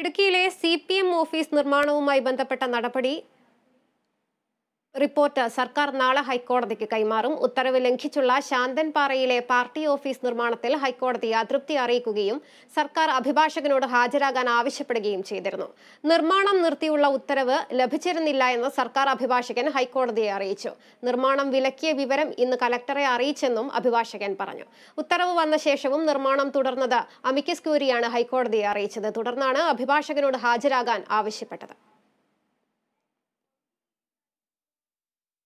ഇടുക്കിയിലെ C P M office നിർമ്മാണവുമായി ബന്ധപ്പെട്ട നടപടി റിപ്പോർട്ട് സർക്കാർ നാളെ ഹൈക്കോടതിക്ക് കൈമാറും ഉത്തരവ് ലംഘിച്ചുള്ള ശാന്തൻപാറയിലെ പാർട്ടി ഓഫീസ് നിർമ്മാണത്തിൽ ഹൈക്കോടതി അതൃപ്തി അറിയിക്കുകയും സർക്കാർ അഭിഭാഷകനോട് ഹാജരാകാൻ ആവശ്യപ്പെടുകയും ചെയ്തിരുന്നു നിർമ്മാണം നിർത്തിയുള്ള ഉത്തരവ് ലഭിച്ചിരുന്നില്ല എന്ന് സർക്കാർ അഭിഭാഷകൻ ഹൈക്കോടതിയെ അറിയിച്ചു നിർമ്മാണം വിലക്കിയ വിവരം ഇന്ന് കലക്ടറെ അറിയിച്ചെന്നും അഭിഭാഷകൻ പറഞ്ഞു ഉത്തരവ് വന്ന ശേഷവും നിർമ്മാണം തുടർന്നത് അമിക്കസ് ക്യൂരിയാണ് ഹൈക്കോടതിയെ അറിയിച്ചത് തുടർന്നാണ് അഭിഭാഷകനോട് ഹാജരാകാൻ ആവശ്യപ്പെട്ടത്